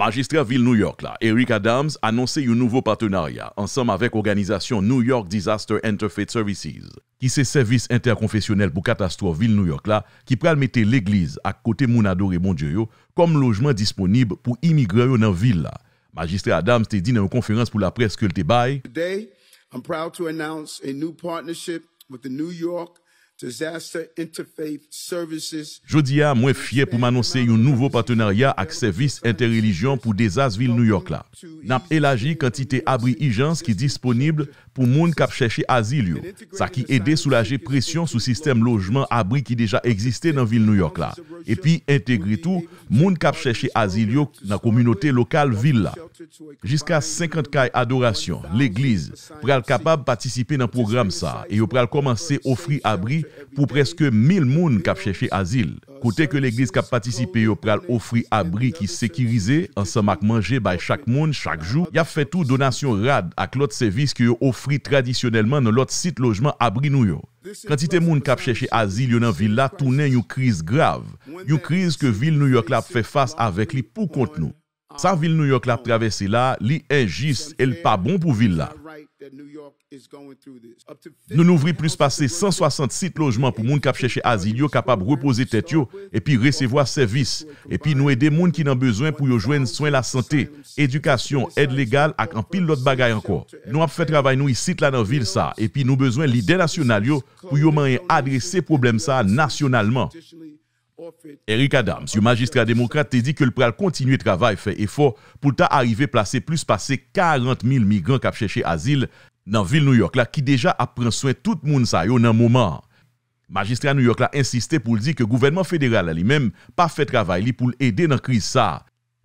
Magistre Ville New York la, Eric Adams, anonsè yon nouvo patenarya ansam avèk organizasyon New York Disaster Interfeit Services. Ki se servis interkonfesyonel pou katastrof Ville New York la, ki pral metè l'Eglise ak kote Mounador et Mounjoyo kom lojman disponib pou imigrayon nan villa. Magistre Adams te di nan yon konferans pou la preske lte bay. Today, I'm proud to announce a new partnership with the New York... Jodi a, mwen fye pou manonse yon nouvo patenaryat ak servis interrelijyon pou Dezazville, New York la. Nap elaji kantite abri ijans ki disponible. pou moun kap chèche azil yo. Sa ki ede soulaje presyon sou sistem lojman abri ki deja egziste nan vil New York la. E pi integri tou, moun kap chèche azil yo nan komunote lokal vil la. Jiska 50 kay adorasyon, l'eglize, pral kapab patisipe nan program sa e yo pral komanse ofri abri pou preske 1000 moun kap chèche azil yo. Kote ke l'Eglise kap patisipe yo pral ofri abri ki sekirize, ansan mak manje bay chak moun chak jou, ya fwe tou donasyon rad ak lot servis ki yo ofri tradisyonelman nou lot sit lojman abri nou yo. Kran ti te moun kap chèche azil yonan villa tounen yon kriz grav, yon kriz ke vil nou yo klap fwe fase avek li pou kont nou. Sa vil New York la ap travesse la, li enjist el pa bon pou vil la. Nou nou vri plus pase 160 sit lojman pou moun kap chèche azil yo kapap repose tet yo epi resevo a servis. Epi nou e de moun ki nan bezwen pou yo jwen soen la sante, edukasyon, ed legal ak an pil lot bagay anko. Nou ap fè travay nou yi sit la nan vil sa epi nou bezwen li denasyon al yo pou yo manye adrese problem sa nasyonalman. Eric Adams, yon magistrat demokrate te di ke l pral kontinuye travay fey efo pou ta arrive plase plus pase 40.000 migran kapcheche azil nan vil New York la ki deja apren swen tout moun sa yo nan mouman. Magistrat New York la insiste pou li di ke gouvenman federal li menm pa fey travay li pou l ede nan kriz sa.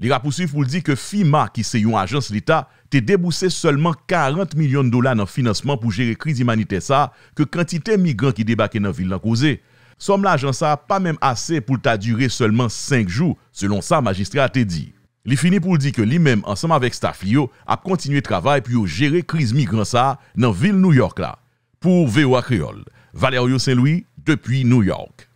Li rapousif pou li di ke FIMA ki se yon ajans lita te debouse se seulement 40 milyon dola nan financeman pou jere kriz imanite sa ke kantite migran ki debake nan vil nan koze. Som la jan sa pa menm ase pou ta dure selman 5 jou, selon sa magistra te di. Li fini pou di ke li menm ansam avek staff li yo a kontinuye travay pou yo jere kriz migran sa nan vil New York la. Pour VOA Kriol, Valerio Saint-Louis, Depuis New York.